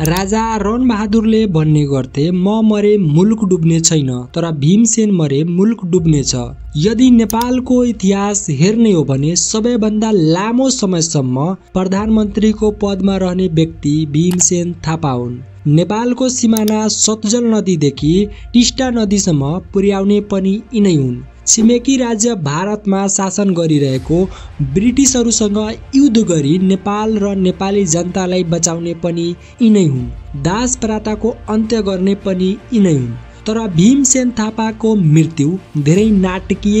राजा रणबहादुरले भन्ने गर्थे म मरे मुलुक डुब्ने छैन तर भीमसेन मरे मुलुक डुब्नेछ यदि नेपालको इतिहास हेर्ने हो भने सबैभन्दा लामो समयसम्म प्रधानमन्त्रीको पदमा रहने व्यक्ति भीमसेन थापा हुन् नेपालको सिमाना सतजल नदीदेखि टिस्टा नदीसम्म पुर्याउने पनि यिनै हुन् छिमेकी राज्य भारतमा शासन गरिरहेको ब्रिटिसहरूसँग युद्ध गरी नेपाल र नेपाली जनतालाई बचाउने पनि यिनै हुन् दास प्राताको अन्त्य गर्ने पनि यिनै हुन् तर भीमसेन थापाको मृत्यु धेरै नाटकीय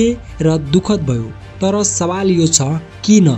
र दुःखद भयो तर सवाल यो छ किन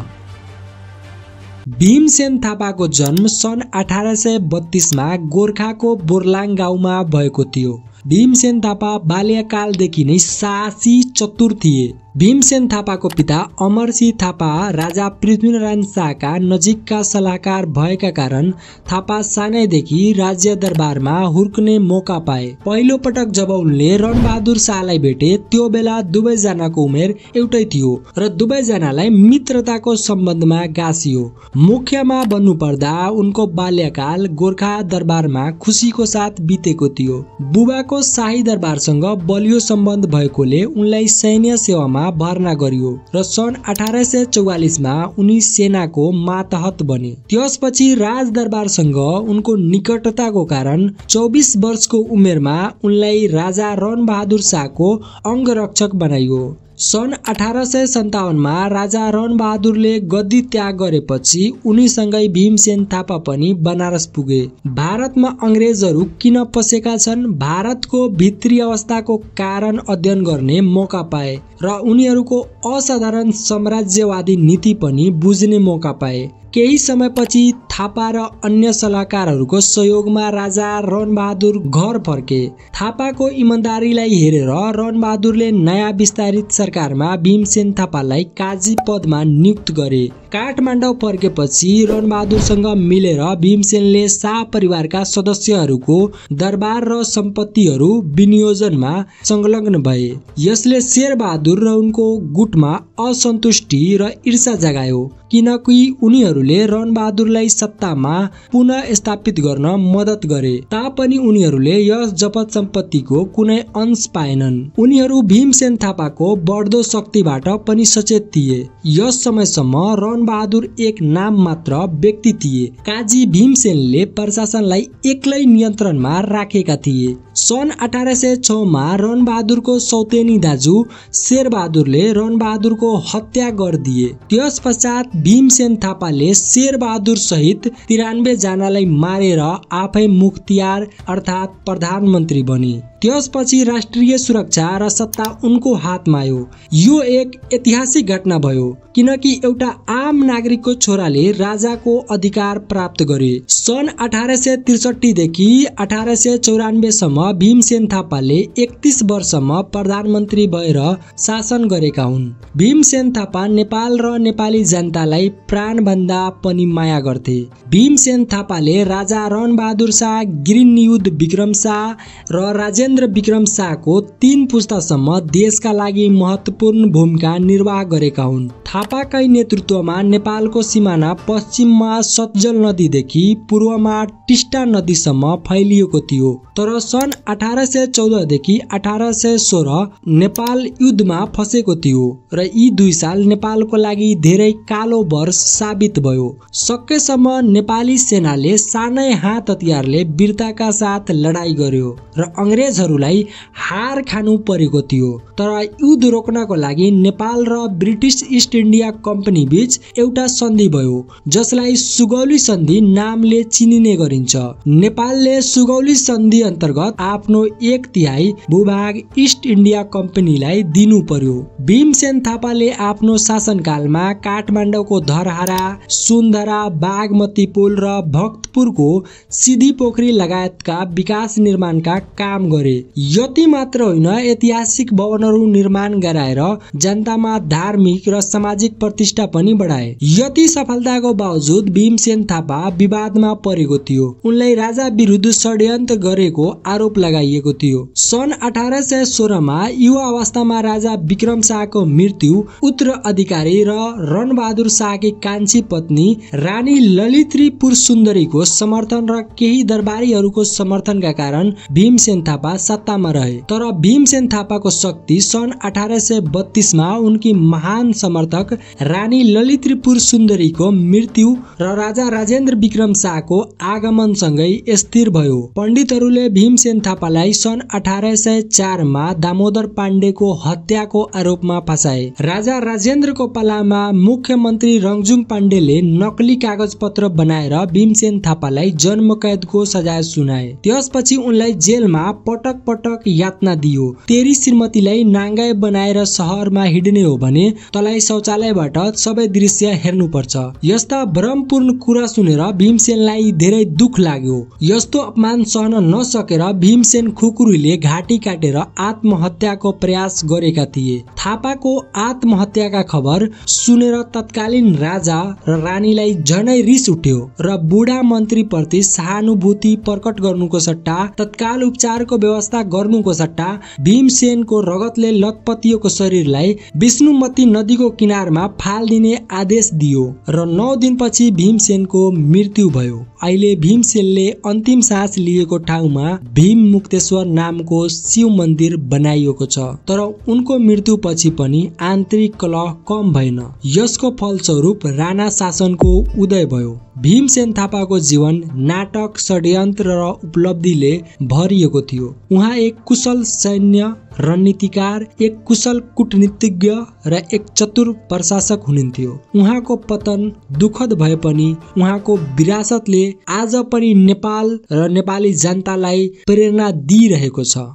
भीमसेन थापाको जन्म सन् अठार सय बत्तिसमा गोर्खाको बोर्लाङ गाउँमा भएको थियो भीमसेन थापा बाल्यकालदेखि नै साहसी चतुर थिए भीमसेन थापाको पिता अमरसिंह थापा राजा पृथ्वीनारायण शाहका नजिकका सल्लाहकार भएका कारण थापा सानैदेखि राज्य दरबारमा हुर्कने मौका पाए पहिलो पटक जब उनले रणबहादुर शाहलाई भेटे त्यो बेला दुवैजनाको उमेर एउटै थियो र दुवैजनालाई मित्रताको सम्बन्धमा गाँसियो मुख्यमा बन्नुपर्दा उनको बाल्यकाल गोर्खा दरबारमा खुसीको साथ बितेको थियो बुबाको शाही दरबारसँग बलियो सम्बन्ध भएकोले उनलाई उनलाई सैन्य सेवामा भर्ना गरियो र सन् अठार सय चौवालिसमा उनी सेनाको मातहत बने त्यसपछि राजदरबारसँग उनको निकटताको कारण चौबिस वर्षको उमेरमा उनलाई राजा रणबहादुर शाहको अङ्गरक्षक बनाइयो सन् अठार सय सन्ताउन्नमा राजा रणबहादुरले गद्दी त्याग गरेपछि उनीसँगै भीमसेन थापा पनि बनारस पुगे भारतमा अङ्ग्रेजहरू किन पसेका छन् भारतको भित्री अवस्थाको कारण अध्ययन गर्ने मौका पाए र उनीहरूको असाधारण साम्राज्यवादी नीति पनि बुझ्ने मौका पाए केही समयपछि थापा र अन्य सल्लाहकारहरूको सहयोगमा राजा रणबहादुर घर फर्के थापाको इमान्दारीलाई हेरेर रणबहादुरले नयाँ विस्तारित सरकारमा भीमसेन थापालाई काजी पदमा नियुक्त गरे काठमाडौँ फर्केपछि रणबहादुरसँग मिलेर भीमसेनले शाह परिवारका सदस्यहरूको दरबार र सम्पत्तिहरू विनियोजनमा संलग्न भए यसले शेरबहादुर र उनको गुटमा असन्तुष्टि र ईर्षा जगायो किनकि उनीहरूले रणबहादुरलाई सत्तामा पुनः स्थापित गर्न मद्दत गरे तापनि उनीहरूले यस जपत सम्पत्तिको कुनै अंश पाएनन् उनीहरू भीमसेन थापाको बढ्दो शक्तिबाट पनि सचेत थिए यस समयसम्म रणबहादुर एक नाम मात्र व्यक्ति थिए काजी भीमसेनले प्रशासनलाई एक्लै नियन्त्रणमा राखेका थिए सन् अठार सय छमा रणबहादुरको सौतेनी दाजु शेरबहादुरले रणबहादुरको थापाको हत्या गरिदिए त्यस पश्चात भीमसेन थापाले शेरबहादुर सहित तिरानब्बे जनालाई मारेर आफै मुख्तियार अर्थात् प्रधानमन्त्री बने त्यसपछि राष्ट्रिय सुरक्षा र सत्ता उनको हातमा आयो यो एक ऐतिहासिक घटना भयो किनकि एउटा आम नागरिकको छोराले राजाको अधिकार प्राप्त गरे सन् अठार सय त्रिसठीदेखि अठार सय चौरानब्बेसम्म भीमसेन थापाले एकतिस वर्षमा प्रधानमन्त्री भएर शासन गरेका हुन् भीमसेन थापा नेपाल र नेपाली जनतालाई प्राणभन्दा पनि माया गर्थे भीमसेन थापाले राजा रणबहादुर शाह गिरिन युद्ध विक्रम शाह र राजेन्द्र पुष्पेन्द्र विक्रम शाहको तीन पुस्तासम्म देशका लागि महत्त्वपूर्ण भूमिका निर्वाह गरेका हुन् थापाकै नेतृत्वमा नेपालको सिमाना पश्चिममा सतजल नदीदेखि पूर्वमा टिस्टा नदीसम्म फैलिएको थियो तर सन् अठार सय चौधदेखि अठार सय सोह्र नेपाल युद्धमा फसेको थियो र यी दुई साल नेपालको लागि धेरै कालो वर्ष साबित भयो सकेसम्म नेपाली सेनाले सानै हात हतियारले वीरताका साथ लडाईँ गर्यो र अङ्ग्रेजहरूलाई हार खानु परेको थियो तर युद्ध रोक्नको लागि नेपाल र ब्रिटिस इस्ट इन्डिया कम्पनी बीच एउटा सन्धि भयो जसलाई सुगौली सन्धि नामले चिनिने गरिन्छ नेपालले सुगौली सन्धि अन्तर्गत आफ्नो एक तिहाई भूभाग इस्ट इन्डिया कम्पनीलाई दिनु पर्यो भीमसेन थापाले आफ्नो शासनकालमा काठमाडौँको धरहरा सुन्दरा बागमती पुल र भक्तपुरको सिधी पोखरी लगायतका विकास निर्माणका काम गरे यति मात्र होइन ऐतिहासिक भवनहरू निर्माण गराएर जनतामा धार्मिक र समाज सामाजिक प्रतिष्ठा पनि बढाए यति सफलताको बावजुद भीमसेन थापा विवादमा परेको थियो उनलाई राजा विरुद्ध षड्यन्त्र गरेको आरोप लगाइएको थियो सन् अठार सय सोह्रमा युवा अवस्थामा राजा विक्रम शाहको मृत्यु उत्तर अधिकारी र रणबहादुर शाहकी कान्छी पत्नी रानी ललित्रीपुर सुन्दरीको समर्थन र केही दरबारीहरूको समर्थनका कारण भीमसेन थापा सत्तामा रहे तर भीमसेन थापाको शक्ति सन् अठार सय बत्तीसमा उनकी महान समर्थक पटक रानी ललितपुर सुन्दरीको मृत्यु र राजा राजेन्द्र विक्रम शाहको आगमनसँगै स्थिर भयो पण्डितहरूले भीमसेन थापालाई सन् अठार सय चारमा दामोदर पाण्डेको हत्याको आरोपमा फसाए राजा राजेन्द्रको पालामा मुख्यमन्त्री रङजुङ पाण्डेले नक्कली कागज पत्र बनाएर भीमसेन थापालाई जन्म कैदको सजाय सुनाए त्यसपछि उनलाई जेलमा पटक पटक यातना दियो तेरी श्रीमतीलाई नाङ्गाए बनाएर सहरमा हिँड्ने हो भने तलाई शौचालयबाट सबै दृश्य हेर्नुपर्छ यस्ता भ्रमपूर्ण कुरा सुनेर भीमसेनलाई धेरै दुख लाग्यो यस्तो अपमान सहन नसकेर भीमसेन खुकुरीले घाँटी काटेर आत्महत्याको प्रयास गरेका थिए थापाको आत्महत्याका खबर सुनेर तत्कालीन राजा र रानीलाई झनै रिस उठ्यो र बुढा मन्त्रीप्रति सहानुभूति प्रकट गर्नुको सट्टा तत्काल उपचारको व्यवस्था गर्नुको सट्टा भीमसेनको रगतले लतपतिएको शरीरलाई विष्णुमती नदीको किनार किनारमा फालिदिने आदेश दियो र नौ दिनपछि भीमसेनको मृत्यु भयो अहिले भीमसेनले अन्तिम सास लिएको ठाउँमा भीम मुक्तेश्वर नामको शिव मन्दिर बनाइएको छ तर उनको मृत्युपछि पनि आन्तरिक कलह कम भएन यसको फलस्वरूप राणा शासनको उदय भयो भीमसेन थापाको जीवन नाटक षड्यन्त्र र उपलब्धिले भरिएको थियो उहाँ एक कुशल सैन्य रणनीतिकार एक कुशल कुटनीतिज्ञ र एक चतुर प्रशासक हुनुहुन्थ्यो उहाँको पतन दुखद भए पनि उहाँको विरासतले आज पनि नेपाल र नेपाली जनतालाई प्रेरणा दिइरहेको छ